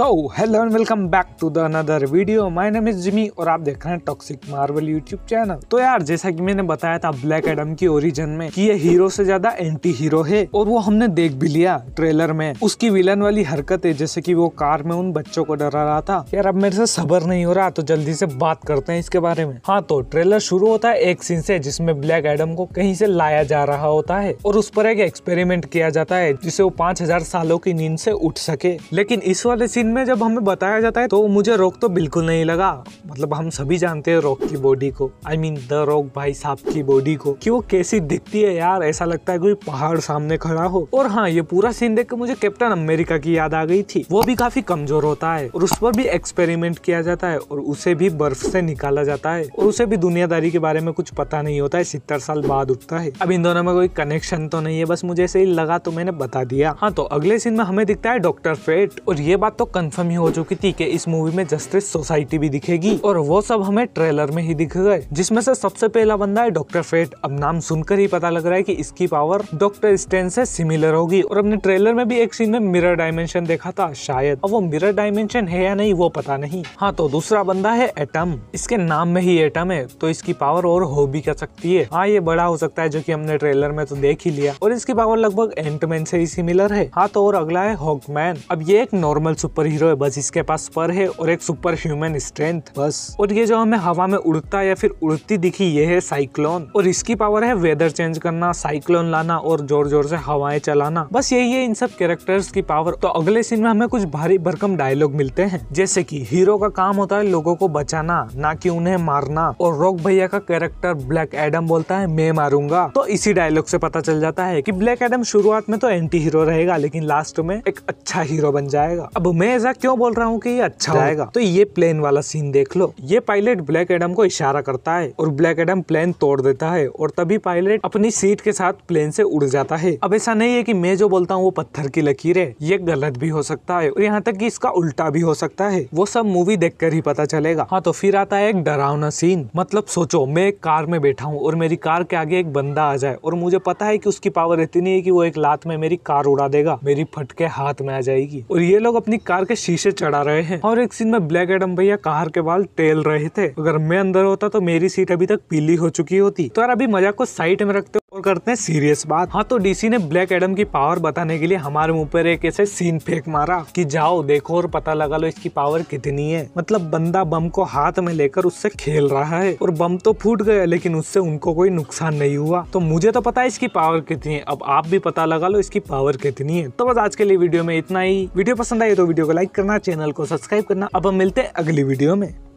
so hello and welcome back to the another video my name is Jimmy और आप देख रहे हैं टॉक्सिक मार्वल यूट्यूब चैनल तो यार जैसा कि मैंने बताया था ब्लैक एडम की ओरिजिन में कि ये हीरो से ज्यादा एंटी हीरो है और वो हमने देख भी लिया ट्रेलर में उसकी विलन वाली हरकत है जैसे कि वो कार में उन बच्चों को डरा रहा था यार अब मेरे से सबर नहीं हो रहा तो जल्दी से बात करते हैं इसके बारे में हाँ तो ट्रेलर शुरू होता है एक सीन से जिसमे ब्लैक एडम को कहीं से लाया जा रहा होता है और उस पर एक एक्सपेरिमेंट किया जाता है जिसे वो पांच सालों की नींद से उठ सके लेकिन इस वाले सीन में जब हमें बताया जाता है तो मुझे रोक तो बिल्कुल नहीं लगा मतलब हम सभी जानते हैं रोक की बॉडी को आई मीन द रोक भाई साहब की बॉडी को कि वो कैसी दिखती है यार ऐसा लगता है कोई पहाड़ सामने खड़ा हो और हाँ ये पूरा सीन देख के मुझे कैप्टन अमेरिका की याद आ गई थी वो भी काफी कमजोर होता है और उस पर भी एक्सपेरिमेंट किया जाता है और उसे भी बर्फ से निकाला जाता है और उसे भी दुनियादारी के बारे में कुछ पता नहीं होता है सितर साल बाद उठता है अब इन दोनों में कोई कनेक्शन तो नहीं है बस मुझे ऐसे ही लगा तो मैंने बता दिया हाँ तो अगले सीन में हमें दिखता है डॉक्टर फेट और ये बात तो कंफर्म ही हो चुकी थी कि इस मूवी में जस्टिस सोसाइटी भी दिखेगी और वो सब हमें ट्रेलर में ही दिख गए जिसमें से सबसे पहला बंदा है डॉक्टर फेट अब नाम सुनकर ही पता लग रहा है की इसकी पावर डॉक्टर स्टेन से सिमिलर होगी और अपने ट्रेलर में भी एक सीन में मिरर डायमेंशन देखा था शायद अब वो मिरर डायमेंशन है या नहीं वो पता नहीं हाँ तो दूसरा बंदा है एटम इसके नाम में ही एटम है तो इसकी पावर और हो भी कर सकती है हाँ ये बड़ा हो सकता है जो की हमने ट्रेलर में तो देख ही लिया और इसकी पावर लगभग एंटमैन से ही सिमिलर है हाँ तो और अगला है हॉकमैन अब ये एक नॉर्मल सुपर सुपर हीरो है बस इसके पास पर है और एक सुपर ह्यूमन स्ट्रेंथ बस और ये जो हमें हवा में उड़ता या फिर उड़ती दिखी ये है साइक्लोन और इसकी पावर है वेदर चेंज करना साइक्लोन लाना और जोर जोर से हवाएं चलाना बस यही है इन सब कैरेक्टर्स की पावर तो अगले सीन में हमें कुछ भारी भरकम डायलॉग मिलते हैं जैसे की हीरो का काम होता है लोगों को बचाना ना कि उन्हें मारना और रोक भैया का कैरेक्टर ब्लैक एडम बोलता है मैं मारूंगा तो इसी डायलॉग से पता चल जाता है कि ब्लैक एडम शुरुआत में तो एंटी हीरो रहेगा लेकिन लास्ट में एक अच्छा हीरो बन जाएगा अब मैं मैं ऐसा क्यों बोल रहा हूँ कि ये अच्छा आएगा तो, तो ये प्लेन वाला सीन देख लो ये पायलट ब्लैक एडम को इशारा करता है और ब्लैक एडम प्लेन तोड़ देता है और तभी पायलट अपनी सीट के साथ प्लेन से उड़ जाता है अब ऐसा नहीं है की मैं जो बोलता हूँ वो पत्थर की लकीर है ये गलत भी हो सकता है और यहाँ तक कि इसका उल्टा भी हो सकता है वो सब मूवी देख कर ही पता चलेगा हाँ तो फिर आता है एक डरावना सीन मतलब सोचो मैं एक कार में बैठा हूँ और मेरी कार के आगे एक बंदा आ जाए और मुझे पता है की उसकी पावर इतनी है की वो एक लात में मेरी कार उड़ा देगा मेरी फटके हाथ में आ जाएगी और ये लोग अपनी कार कार के शीशे चढ़ा रहे हैं और एक सीन में ब्लैक एडम भैया कार के बाल टेल रहे थे अगर मैं अंदर होता तो मेरी सीट अभी तक पीली हो चुकी होती तो यार अभी मजाक को साइड में रखते करते हैं सीरियस बात हाँ तो डीसी ने ब्लैक एडम की पावर बताने के लिए हमारे मुंह पर एक ऐसे सीन फेंक मारा कि जाओ देखो और पता लगा लो इसकी पावर कितनी है मतलब बंदा बम को हाथ में लेकर उससे खेल रहा है और बम तो फूट गया लेकिन उससे उनको कोई नुकसान नहीं हुआ तो मुझे तो पता है इसकी पावर कितनी है अब आप भी पता लगा लो इसकी पावर कितनी है तो बस आज के लिए वीडियो में इतना ही वीडियो पसंद आई तो वीडियो को लाइक करना चैनल को सब्सक्राइब करना अब हम मिलते हैं अगली वीडियो में